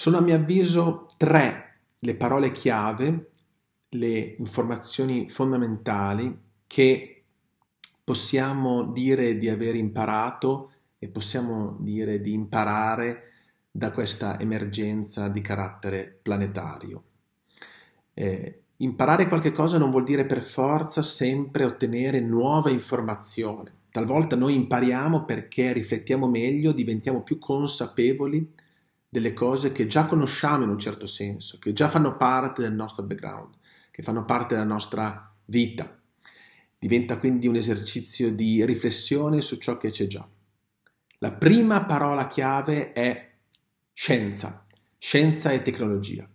Sono a mio avviso tre le parole chiave, le informazioni fondamentali che possiamo dire di aver imparato e possiamo dire di imparare da questa emergenza di carattere planetario. Eh, imparare qualche cosa non vuol dire per forza sempre ottenere nuova informazione. Talvolta noi impariamo perché riflettiamo meglio, diventiamo più consapevoli delle cose che già conosciamo in un certo senso, che già fanno parte del nostro background, che fanno parte della nostra vita. Diventa quindi un esercizio di riflessione su ciò che c'è già. La prima parola chiave è scienza, scienza e tecnologia,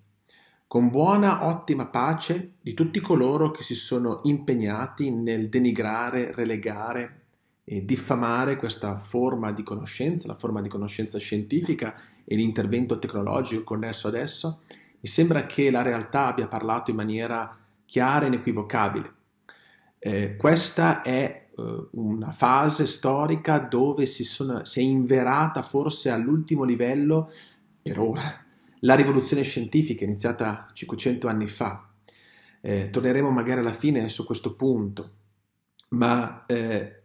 con buona, ottima pace di tutti coloro che si sono impegnati nel denigrare, relegare, eh, diffamare questa forma di conoscenza, la forma di conoscenza scientifica e l'intervento tecnologico connesso adesso? mi sembra che la realtà abbia parlato in maniera chiara e inequivocabile. Eh, questa è eh, una fase storica dove si, sono, si è inverata forse all'ultimo livello, per ora, la rivoluzione scientifica iniziata 500 anni fa. Eh, torneremo magari alla fine su questo punto, ma eh,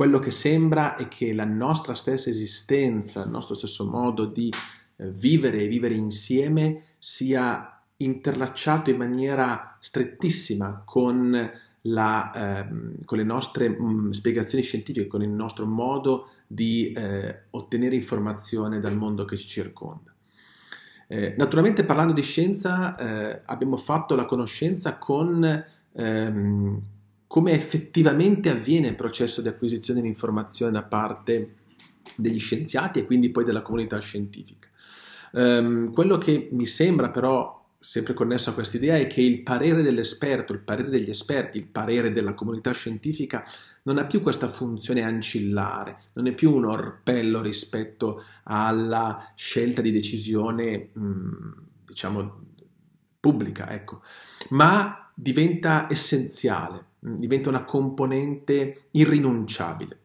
quello che sembra è che la nostra stessa esistenza, il nostro stesso modo di eh, vivere e vivere insieme sia interlacciato in maniera strettissima con, la, eh, con le nostre mh, mm, spiegazioni scientifiche, con il nostro modo di eh, ottenere informazione dal mondo che ci circonda. Eh, naturalmente parlando di scienza eh, abbiamo fatto la conoscenza con ehm, come effettivamente avviene il processo di acquisizione di informazione da parte degli scienziati e quindi poi della comunità scientifica. Um, quello che mi sembra però sempre connesso a questa idea è che il parere dell'esperto, il parere degli esperti, il parere della comunità scientifica non ha più questa funzione ancillare, non è più un orpello rispetto alla scelta di decisione, mm, diciamo, pubblica, ecco, ma diventa essenziale, mm, diventa una componente irrinunciabile.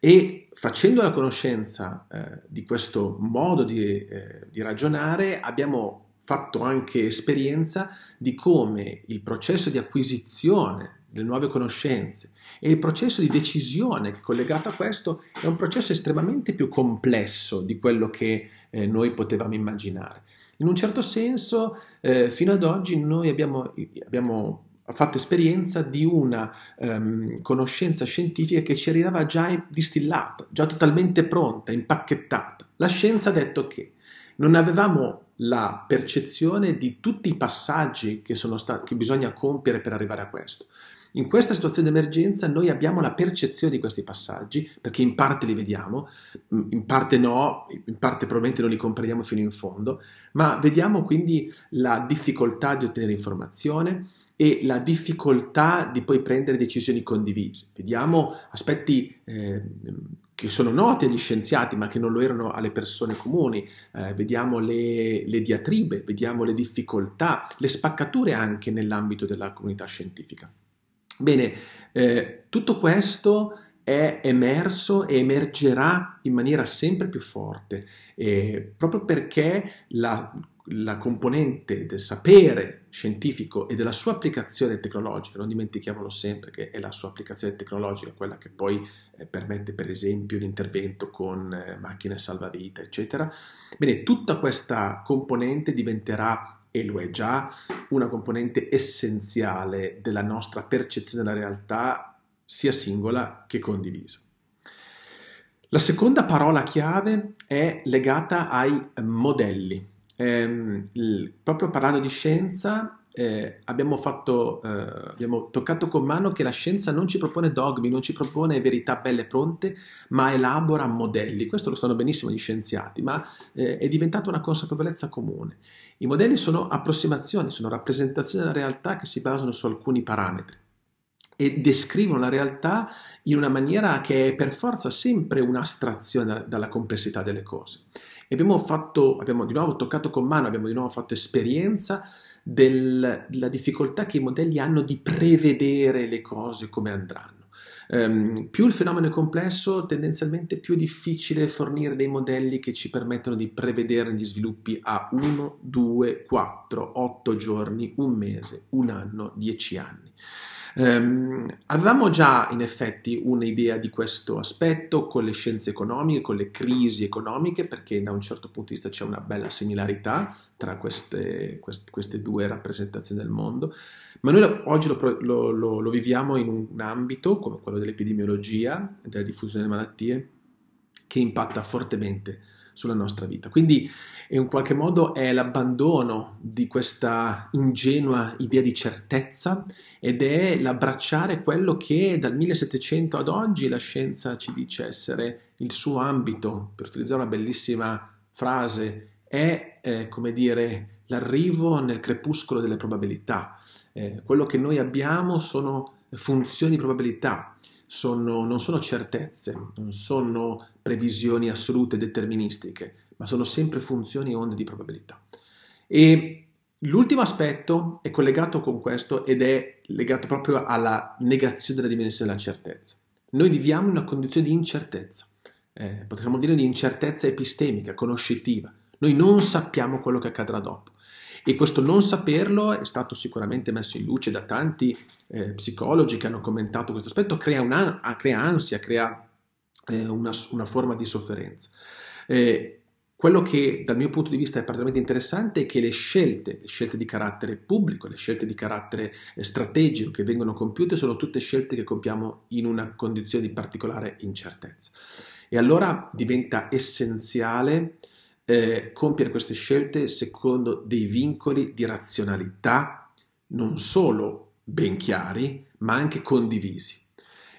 E facendo la conoscenza eh, di questo modo di, eh, di ragionare abbiamo fatto anche esperienza di come il processo di acquisizione delle nuove conoscenze e il processo di decisione che è collegato a questo è un processo estremamente più complesso di quello che eh, noi potevamo immaginare. In un certo senso, eh, fino ad oggi noi abbiamo, abbiamo fatto esperienza di una um, conoscenza scientifica che ci arrivava già distillata, già totalmente pronta, impacchettata. La scienza ha detto che non avevamo la percezione di tutti i passaggi che, stati, che, bisogna compiere per arrivare a questo. In questa situazione di emergenza noi abbiamo la percezione di questi passaggi, perché in parte li vediamo, mm, in parte no, in parte probabilmente non li comprendiamo fino in fondo, ma vediamo quindi la difficoltà di ottenere informazione, e la difficoltà di poi prendere decisioni condivise. Vediamo aspetti eh, che sono noti agli scienziati ma che non lo erano alle persone comuni, eh, vediamo le, le, diatribe, vediamo le difficoltà, le spaccature anche nell'ambito della comunità scientifica. Bene, eh, tutto questo è emerso e emergerà in maniera sempre più forte, eh, proprio perché la la componente del sapere scientifico e della sua applicazione tecnologica, non dimentichiamolo sempre che è la sua applicazione tecnologica quella che poi eh, permette per esempio l'intervento con eh, macchine salvavita, eccetera. Bene, tutta questa componente diventerà e lo è già una componente essenziale della nostra percezione della realtà, sia singola che condivisa. La seconda parola chiave è legata ai modelli. Ehm, proprio parlando di scienza, eh, abbiamo, fatto, eh, abbiamo, toccato con mano che la scienza non ci propone dogmi, non ci propone verità belle e pronte, ma elabora modelli. Questo lo sanno benissimo gli scienziati, ma eh, è diventata una consapevolezza comune. I modelli sono approssimazioni, sono rappresentazioni della realtà che si basano su alcuni parametri e descrivono la realtà in una maniera che è per forza sempre un'astrazione dalla complessità delle cose. E abbiamo fatto, abbiamo di nuovo toccato con mano, abbiamo di nuovo fatto esperienza del, della difficoltà che i modelli hanno di prevedere le cose come andranno. Um, più il fenomeno è complesso, tendenzialmente più è difficile fornire dei modelli che ci permettono di prevedere gli sviluppi a 1, 2, 4, 8 giorni, un mese, un anno, 10 anni. Ehm, avevamo già in effetti un'idea di questo aspetto con le scienze economiche, con le crisi economiche, perché da un certo punto di vista c'è una bella similarità tra queste, quest, queste due rappresentazioni del mondo, ma noi lo, oggi lo, lo, lo viviamo in un ambito come quello dell'epidemiologia, e della diffusione delle malattie, che impatta fortemente sulla nostra vita. Quindi in qualche modo è l'abbandono di questa ingenua idea di certezza ed è l'abbracciare quello che dal 1700 ad oggi la scienza ci dice essere il suo ambito, per utilizzare una bellissima frase, è eh, come dire l'arrivo nel crepuscolo delle probabilità. Eh, quello che noi abbiamo sono funzioni di probabilità sono, non sono certezze, non sono previsioni assolute deterministiche, ma sono sempre funzioni e onde di probabilità. E l'ultimo aspetto è collegato con questo ed è legato proprio alla negazione della dimensione della certezza. Noi viviamo in una condizione di incertezza, eh, potremmo dire di incertezza epistemica, conoscitiva. Noi non sappiamo quello che accadrà dopo. E questo non saperlo è stato sicuramente messo in luce da tanti eh, psicologi che hanno commentato questo aspetto, crea, una, crea ansia, crea eh, una, una, forma di sofferenza. Eh, quello che dal mio punto di vista è particolarmente interessante è che le scelte, le scelte di carattere pubblico, le scelte di carattere eh, strategico che vengono compiute sono tutte scelte che compiamo in una condizione di particolare incertezza. E allora diventa essenziale eh, compiere queste scelte secondo dei vincoli di razionalità non solo ben chiari, ma anche condivisi.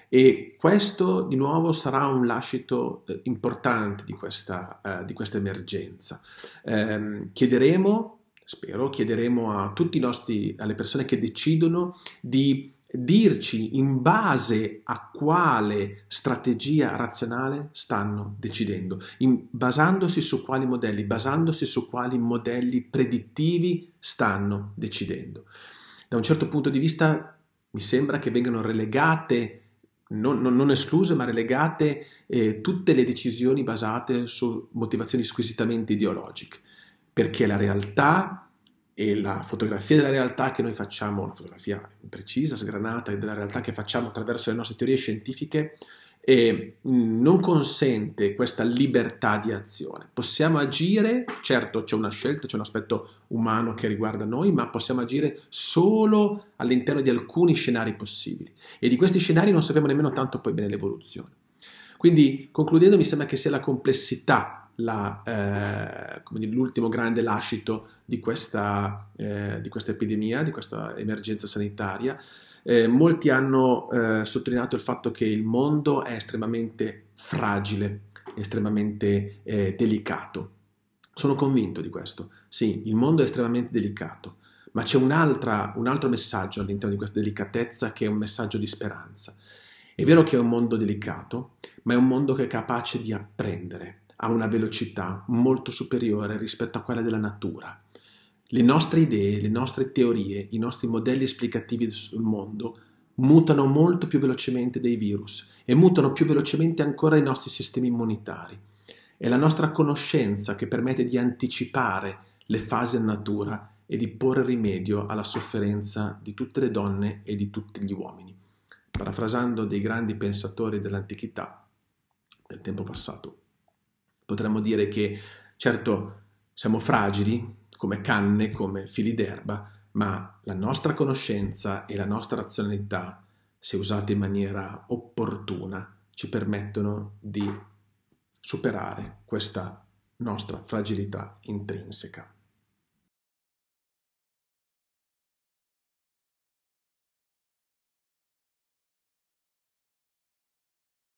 E questo di nuovo sarà un lascito eh, importante di questa, eh, di questa emergenza. Eh, chiederemo, spero, chiederemo a tutti i nostri, alle persone che decidono di dirci in base a quale strategia razionale stanno decidendo, in, basandosi su quali modelli, basandosi su quali modelli predittivi stanno decidendo. Da un certo punto di vista mi sembra che vengano relegate, non, non, non escluse, ma relegate eh, tutte le decisioni basate su motivazioni squisitamente ideologiche, perché la realtà e la fotografia della realtà che noi facciamo, una fotografia precisa, sgranata, della realtà che facciamo attraverso le nostre teorie scientifiche, eh, non consente questa libertà di azione. Possiamo agire, certo c'è una scelta, c'è un aspetto umano che riguarda noi, ma possiamo agire solo all'interno di alcuni scenari possibili. E di questi scenari non sappiamo nemmeno tanto poi bene l'evoluzione. Quindi, concludendo, mi sembra che sia la complessità la, eh, dire, l'ultimo grande lascito di questa, eh, di questa, epidemia, di questa emergenza sanitaria. Eh, molti hanno eh, sottolineato il fatto che il mondo è estremamente fragile, estremamente eh, delicato. Sono convinto di questo. Sì, il mondo è estremamente delicato, ma c'è un altro messaggio all'interno di questa delicatezza che è un messaggio di speranza. È vero che è un mondo delicato, ma è un mondo che è capace di apprendere a una velocità molto superiore rispetto a quella della natura. Le nostre idee, le nostre teorie, i nostri modelli esplicativi sul mondo mutano molto più velocemente dei virus e mutano più velocemente ancora i nostri sistemi immunitari. È la nostra conoscenza che permette di anticipare le fasi della natura e di porre rimedio alla sofferenza di tutte le donne e di tutti gli uomini. Parafrasando dei grandi pensatori dell'antichità, del tempo passato. Potremmo dire che certo siamo fragili come canne, come fili d'erba, ma la nostra conoscenza e la nostra razionalità, se usate in maniera opportuna, ci permettono di superare questa nostra fragilità intrinseca.